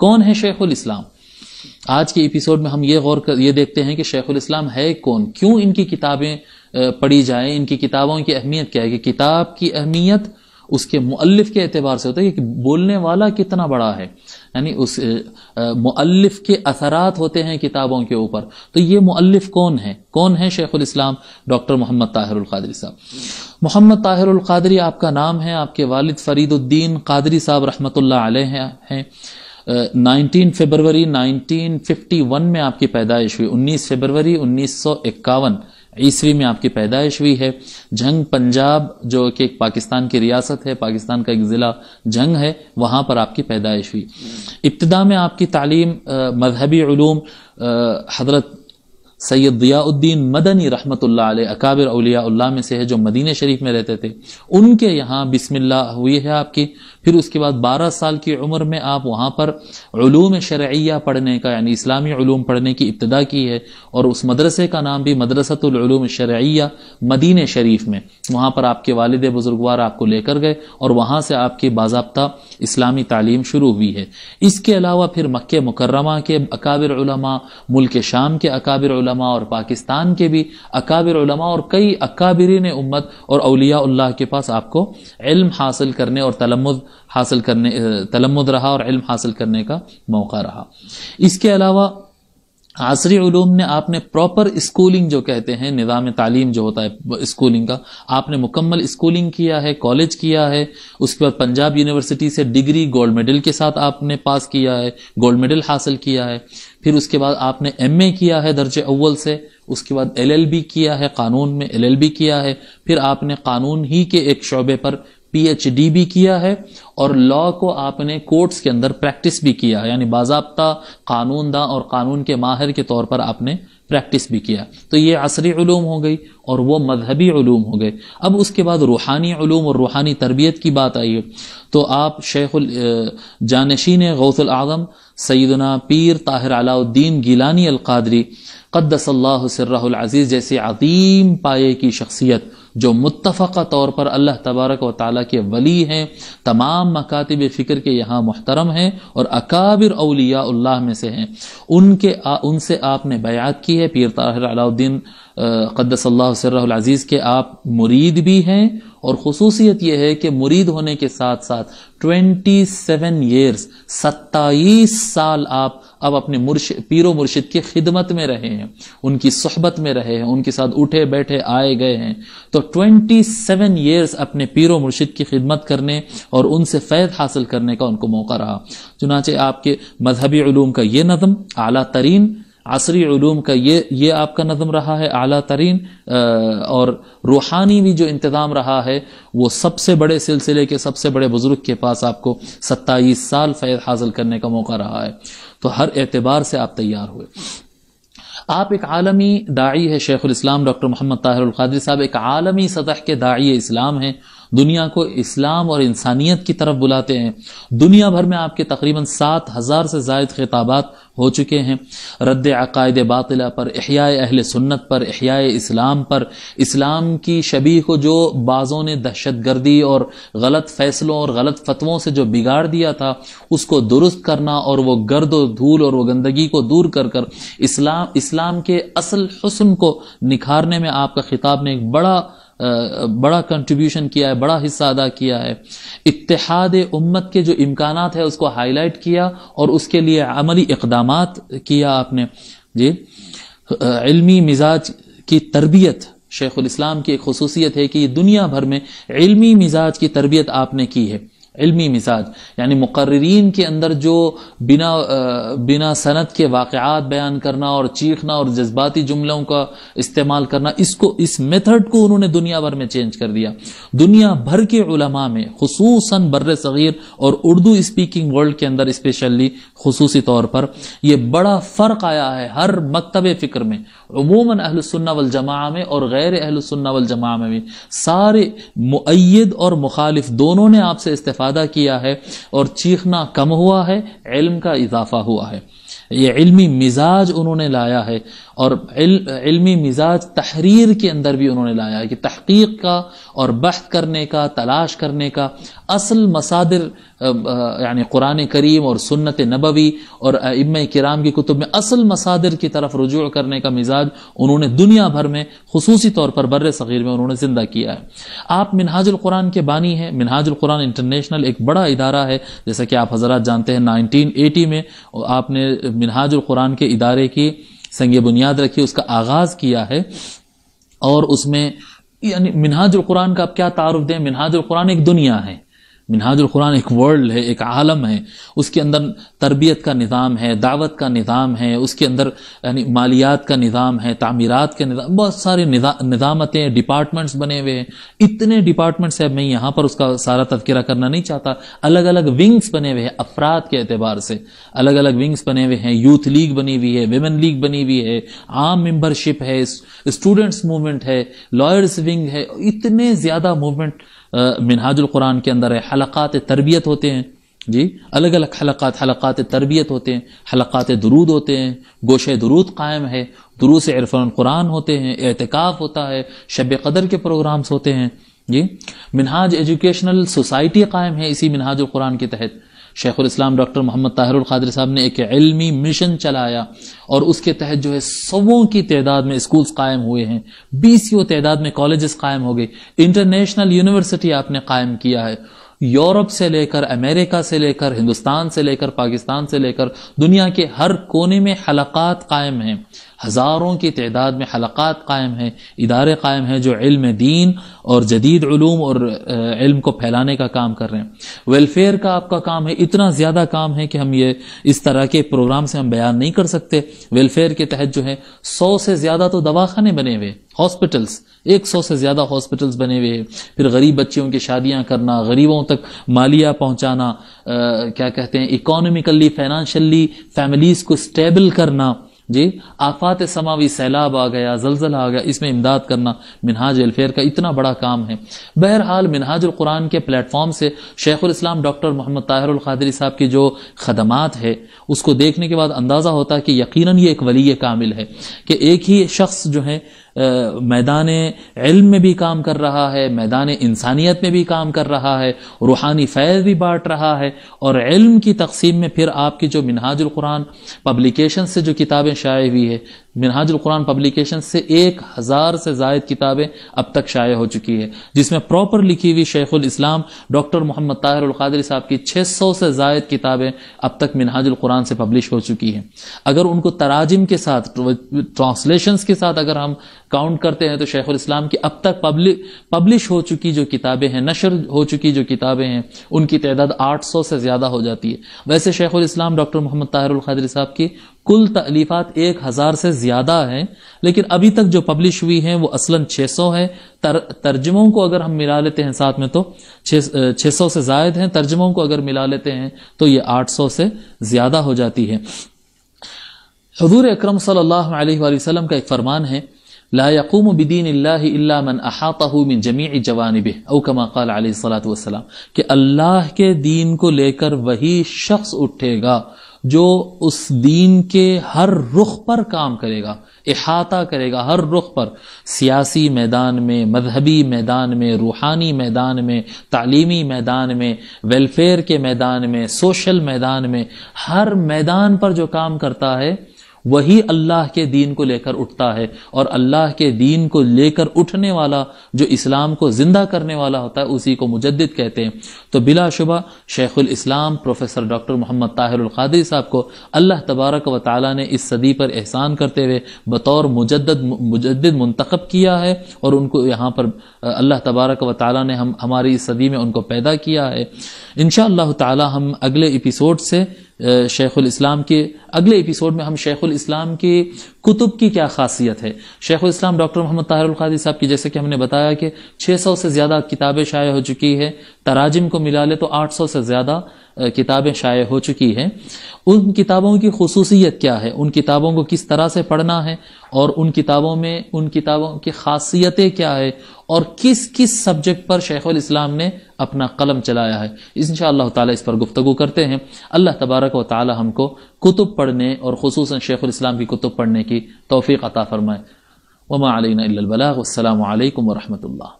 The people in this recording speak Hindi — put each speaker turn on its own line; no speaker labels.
कौन है उल इस्लाम आज के एपिसोड में हम ये गौर कर ये देखते हैं कि उल इस्लाम है कौन क्यों इनकी किताबें पढ़ी जाए इनकी किताबों की अहमियत क्या है कि किताब की अहमियत उसके मुअल्लिफ के अतबार से होता है कि बोलने वाला कितना बड़ा है यानी उस मुअल्लिफ के असरात होते हैं किताबों के ऊपर तो ये मुअल्लिफ कौन है कौन है उल इस्लाम डॉक्टर मोहम्मद ताहिरुल कादरी साहब मोहम्मद ताहिरुल कादरी आपका नाम है आपके वालिद फरीदुद्दीन कादरी साहब रहमतुल्लाह अलैह हैं नाइनटीन फेबरवरी 1951 में आपकी पैदाइश हुई 19 फरवरी 1951 ईस्वी में आपकी पैदाइश हुई है जंग पंजाब जो कि एक पाकिस्तान की रियासत है पाकिस्तान का एक ज़िला जंग है वहाँ पर आपकी पैदाइश हुई इब्तदा में आपकी तालीम मजहबी हजरत सैयद दियाउद्दीन मदनी रहमत अकाबिर अलियाल्ला में से है जो मदीने शरीफ में रहते थे उनके यहाँ बिस्मिल्ला हुई है आपकी फिर उसके बाद 12 साल की उम्र में आप वहाँ पर ूम शरिया पढ़ने का यानी इस्लामी ूम पढ़ने की इब्तदा की है और उस मदरसे का नाम भी मदरसतलूम शरिया मदीने शरीफ में वहाँ पर आपके वालद बुजुर्गवार आपको लेकर गए और वहाँ से आपकी बाबा इस्लामी तालीम शुरू हुई है इसके अलावा फिर मक् मुकर्रमा के अकाबिर मुल्क शाम के अकाबिर उलमा और पाकिस्तान के भी अकाबिर उलमा और कई अकाबरीन उम्मत और अलिया के पास आपको इल्म हासिल करने और तलमुद हासिल करने तलमुद रहा और इल्म हासिल करने का मौका रहा इसके अलावा आसरी ूम ने आपने प्रॉपर स्कूलिंग जो कहते हैं निज़ाम तालीम जो होता है स्कूलिंग का आपने मुकम्मल स्कूलिंग किया है कॉलेज किया है उसके बाद पंजाब यूनिवर्सिटी से डिग्री गोल्ड मेडल के साथ आपने पास किया है गोल्ड मेडल हासिल किया है फिर उसके बाद आपने एम ए किया है दर्ज अव्वल से उसके बाद एल एल बी किया है कानून में एल एल बी किया है फिर आपने कानून ही के एक शोबे पर पीएचडी भी किया है और लॉ को आपने कोर्ट्स के अंदर प्रैक्टिस भी किया यानी बाजाबता कानूनदा और कानून के माहिर के तौर पर आपने प्रैक्टिस भी किया तो ये असरी हो गई और वो मजहबी हो गए अब उसके बाद रूहानी और रूहानी तरबियत की बात आई है तो आप शेख जानशीन गौसल आजम सईदना पीर ताहिर अलाउद्दीन गिलानी अलकादरी अजीज़ जैसे अजीम पाए की शख्सियत जो मुतफ़ा तौर पर अल्लाह तबारक व ताली के वली हैं तमाम मकातब फ़िक्र के यहाँ मुहतरम हैं और अकाबिर अलिया में से हैं उनके आ, उनसे आपने बयात की है पीर ताहिर अलाउद्दीन अजीज़ के आप मुरीद भी हैं और खसूसियत यह है कि मुरीद होने के साथ साथ ट्वेंटी सेवन ईयर्स सत्ताईस साल आप अब अपने मुर्श पीरो मुर्शिद की खिदमत में रहे हैं उनकी सहबत में रहे हैं उनके साथ उठे बैठे आए गए हैं तो 27 सेवन ईयर्स अपने पीरो मुर्शिद की खिदमत करने और उनसे फैद हासिल करने का उनको मौका रहा चुनाचे आपके मजहबी का ये नदम अला तरीन असरी ूम का ये ये आपका नज़म रहा है आला तरीन और रूहानी भी जो इंतज़ाम रहा है वो सबसे बड़े सिलसिले के सबसे बड़े बुज़ुर्ग के पास आपको सत्ताईस साल फैज हासिल करने का मौका रहा है तो हर एतबार से आप तैयार हुए आप एक आलमी दाई है शेख इस्लाम डॉक्टर मोहम्मद ताहिर साहब एक आलमी सतह के दाई इस्लाम हैं दुनिया को इस्लाम और इंसानियत की तरफ बुलाते हैं दुनिया भर में आपके तकरीबन सात हज़ार से जायद खिताबात हो चुके हैं रद्द अकायद बातिला पर अहिया अहल सुन्नत पर अहिया इस्लाम पर इस्लाम की शबी को जो बाज़ों ने दहशत गर्दी और गलत फैसलों और गलत फतवों से जो बिगाड़ दिया था उसको दुरुस्त करना और वो गर्द और धूल और वो गंदगी को दूर कर कर इस्लाम इस्लाम के असल हसन को निखारने में आपका खिताब ने एक बड़ा बड़ा कंट्रीब्यूशन किया है बड़ा हिस्सा अदा किया है इतिहाद उम्मत के जो इम्कान है उसको हाईलाइट किया और उसके लिए अमली इकदाम किया आपने जी इल्मी मिजाज की तरबियत शेख इस्लाम की एक खसूसियत है कि दुनिया भर में इल्मी मिजाज की तरबियत आपने की है इल्मी मिजाज यानी मुकर्रीन के अंदर जो बिना बिना सनत के वाक़ात बयान करना और चीखना और जज्बाती जुमलों का इस्तेमाल करना इसको इस मेथड को उन्होंने दुनिया भर में चेंज कर दिया दुनिया भर के उलमा में खसूस बर सग़ीर और उर्दू स्पीकिंग वर्ल्ड के अंदर स्पेशली खसूसी तौर पर यह बड़ा फ़र्क आया है हर मकतब फ़िक्र में अमूमन अहल सुन्ना वल जमा में और गैर अहल सुन्ना वल जमा में भी सारे मुद और मुखालिफ दोनों ने आपसे इस्तफादा किया है और चीखना कम हुआ है इल्म का इजाफा हुआ है ये इल्मी मिजाज उन्होंने लाया है और इल, इल्मी मिजाज तहरीर के अंदर भी उन्होंने लाया है कि तहकीक का और बहत करने का तलाश करने का असल मसादिर यानी कुरान करीम और सुन्नत नबवी और इम कराम की कुतुब में असल मसादिर की तरफ रुजू करने का मिजाज उन्होंने दुनिया भर में खसूसी तौर पर बर सग़ीर में उन्होंने ज़िंदा किया है आप मिनहाजुल कुरान के बानी हैं मिनहाजुल कुरान इंटरनेशनल एक बड़ा इदारा है जैसा कि आप हजरात जानते हैं नाइनटीन एटी में आपने मिनहाजुल कुरान के इदारे की संग बुनियाद रखी उसका आगाज़ किया है और उसमें यानी मिनहाजुल कुरान का आप क्या तारुफ दें मिनहाजुल कुरान एक दुनिया है कुरान एक वर्ल्ड है एक आलम है उसके अंदर तरबियत का निज़ाम है दावत का निज़ाम है उसके अंदर यानी मालियात का निज़ाम है तामीरात का निज़ाम बहुत सारे निज़ामतें डिपार्टमेंट्स बने हुए हैं इतने डिपार्टमेंट्स हैं मैं यहाँ पर उसका सारा तस्करा करना नहीं चाहता अलग अलग विंग्स बने हुए हैं अफराद के अतबार से अलग अलग विंग्स बने हुए हैं यूथ लीग बनी हुई है वेमेन लीग बनी हुई है आम मेम्बरशिप है स्टूडेंट्स मूवमेंट है लॉयर्स विंग है इतने ज़्यादा मूवमेंट मिनहाजुल कुरान के अंदर है हलक़ात तरबियत होते हैं जी अलग अलग हलक़ात हलक़ात तरबियत होते हैं हलक़ात दरूद होते हैं गोशे दरूद कायम है दुरूस इरफान कुरान होते हैं एहतिकाफ़ होता है शब कदर के प्रोग्राम्स होते हैं जी मिनहाज एजुकेशनल सोसाइटी कायम है इसी मिनहाजुल कुरान के तहत शेख इस्लाम डॉक्टर मोहम्मद ताहरुल खादर साहब ने एक इलमी मिशन चलाया और उसके तहत जो है सौों की तादाद में स्कूल्स कायम हुए हैं बीसियों तादाद में कॉलेजेस कायम हो गए इंटरनेशनल यूनिवर्सिटी आपने कायम किया है यूरोप से लेकर अमेरिका से लेकर हिंदुस्तान से लेकर पाकिस्तान से लेकर दुनिया के हर कोने में हलक़ात कायम हैं हज़ारों की तदाद में हलक़ात कायम हैं इदारे कायम हैं जो इल्म दीन और जदीद ूम और इल्म को फैलाने का काम कर रहे हैं वेलफेयर का आपका काम है इतना ज़्यादा काम है कि हम ये इस तरह के प्रोग्राम से हम बयान नहीं कर सकते वेलफेयर के तहत जो है सौ से ज़्यादा तो दवाखाने बने हुए हॉस्पिटल्स 100 से ज़्यादा हॉस्पिटल्स बने हुए हैं फिर गरीब बच्चियों की शादियां करना गरीबों तक मालिया पहुंचाना आ, क्या कहते हैं इकोनॉमिकली फाइनेंशियली फैमिलीज़ को स्टेबल करना जी आफात समावी सैलाब आ गया जलजला आ गया इसमें इमदाद करना मिनहाज अलफेयर का इतना बड़ा काम है बहरहाल मिनहाज कुरान के प्लेटफॉर्म से शेख उम डॉक्टर मोहम्मद ताहिर खादरी साहब की जो खदमात है उसको देखने के बाद अंदाज़ा होता है कि यकीनन ये एक वली कामिल है कि एक ही शख्स जो है मैदान इल्म में भी काम कर रहा है मैदान इंसानियत में भी काम कर रहा है रूहानी फैज़ भी बांट रहा है और इल्म की तकसीम में फिर आपकी जो मिनहाजुल कुरान पब्लिकेशन से जो किताबें शाये हुई है मिनहाजुल पब्लिकेशन से एक हज़ार से जायद किताबें अब तक शाये हो चुकी है जिसमें प्रॉपर लिखी हुई शेखुल इस्लाम डॉक्टर मोहम्मद ताहिर कादरी साहब की 600 से जायद किताबें अब तक मिनहाजुल कुरान से पब्लिश हो चुकी हैं अगर उनको तराजिम के साथ ट्रांसलेशन के साथ अगर हम काउंट करते हैं तो शेखुल इस्लाम की अब तक पब्लिश हो चुकी जो किताबें हैं नशर हो चुकी जो किताबें हैं उनकी तादाद सौ से ज़्यादा हो जाती है वैसे शेखुल इस्लाम डॉक्टर मोहम्मद ताहिर कादरी साहब की कुल तलीफ़ात एक हज़ार से ज़्यादा हैं लेकिन अभी तक जो पब्लिश हुई हैं वो असलन 600 है तर, तर्जमों को अगर हम मिला लेते हैं साथ में तो 600 से जायद हैं तर्जमों को अगर मिला लेते हैं तो ये 800 से ज़्यादा हो जाती है हजूर अक्रम सल्लाम का एक फरमान है ला बिदीन मन जमी जवानब अकमा कल वसलाम कि अल्लाह के दीन को लेकर वही शख्स उठेगा जो उस दीन के हर रुख पर काम करेगा अहाता करेगा हर रुख पर सियासी मैदान में मजहबी मैदान में रूहानी मैदान में तालीमी मैदान में वेलफेयर के मैदान में सोशल मैदान में हर मैदान पर जो काम करता है वही अल्लाह के दीन को लेकर उठता है और अल्लाह के दीन को लेकर उठने वाला जो इस्लाम को जिंदा करने वाला होता है उसी को मुजद कहते हैं तो बिलाशुबा शेखुल इस्लाम प्रोफेसर डॉक्टर मोहम्मद ताहिर कादरी साहब को अल्लाह तबारक व ताली ने इस सदी पर एहसान करते हुए बतौर मुजद मुजद मंतखब किया है और उनको यहाँ पर अल्लाह तबारक व ताली ने हम हमारी इस सदी में उनको पैदा किया है इन ताला हम अगले एपिसोड से शेख इस्लाम के अगले एपिसोड में हम शेख इस्लाम के कुतुब की क्या खासियत है शेख इस्लाम डॉक्टर मोहम्मद ताहरुल कादी साहब की जैसे कि हमने बताया कि 600 से ज़्यादा किताबें शाये हो चुकी है तराजिम को मिला ले तो 800 से ज़्यादा किताबें शाये हो चुकी हैं उन किताबों की खसूसियत क्या है उन किताबों को किस तरह से पढ़ना है और उन किताबों में उन किताबों की खासियतें क्या है और किस किस सब्जेक्ट पर शेख इस्लाम ने अपना कलम चलाया है इन शाह इस पर गुफ्तु करते हैं अल्लाह तबारक व ताली हमको कुतुब पढ़ने और खसूस उम की कुतुब पढ़ने की तोफ़ी अता फ़रमाए वमा अलबलाम वरहमल